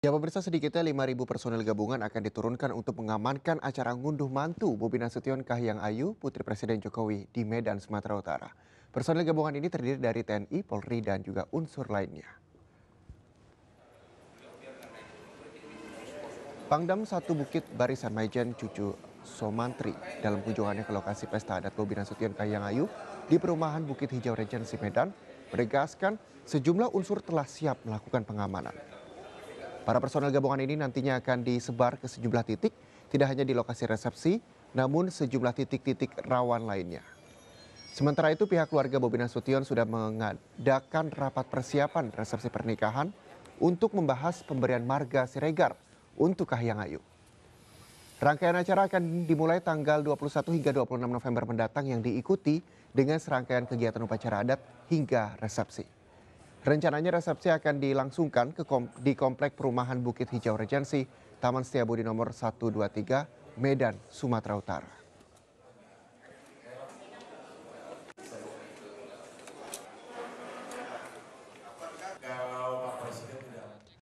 Ya pemirsa sedikitnya 5.000 personel gabungan akan diturunkan untuk mengamankan acara ngunduh mantu Bobi Nasution Kahiyang Ayu, Putri Presiden Jokowi di Medan, Sumatera Utara. Personel gabungan ini terdiri dari TNI, Polri, dan juga unsur lainnya. Pangdam Satu Bukit Barisan Majen Cucu Somantri dalam kunjungannya ke lokasi pesta adat Bobi Nasution Kahiyang Ayu di perumahan Bukit Hijau Regensi Medan menegaskan sejumlah unsur telah siap melakukan pengamanan. Para personel gabungan ini nantinya akan disebar ke sejumlah titik, tidak hanya di lokasi resepsi, namun sejumlah titik-titik rawan lainnya. Sementara itu pihak keluarga Bobi Nasution sudah mengadakan rapat persiapan resepsi pernikahan untuk membahas pemberian marga Siregar untuk Ayu. Rangkaian acara akan dimulai tanggal 21 hingga 26 November mendatang yang diikuti dengan serangkaian kegiatan upacara adat hingga resepsi. Rencananya resepsi akan dilangsungkan ke kom di Komplek Perumahan Bukit Hijau Regensi, Taman Setiabudi nomor 123, Medan, Sumatera Utara.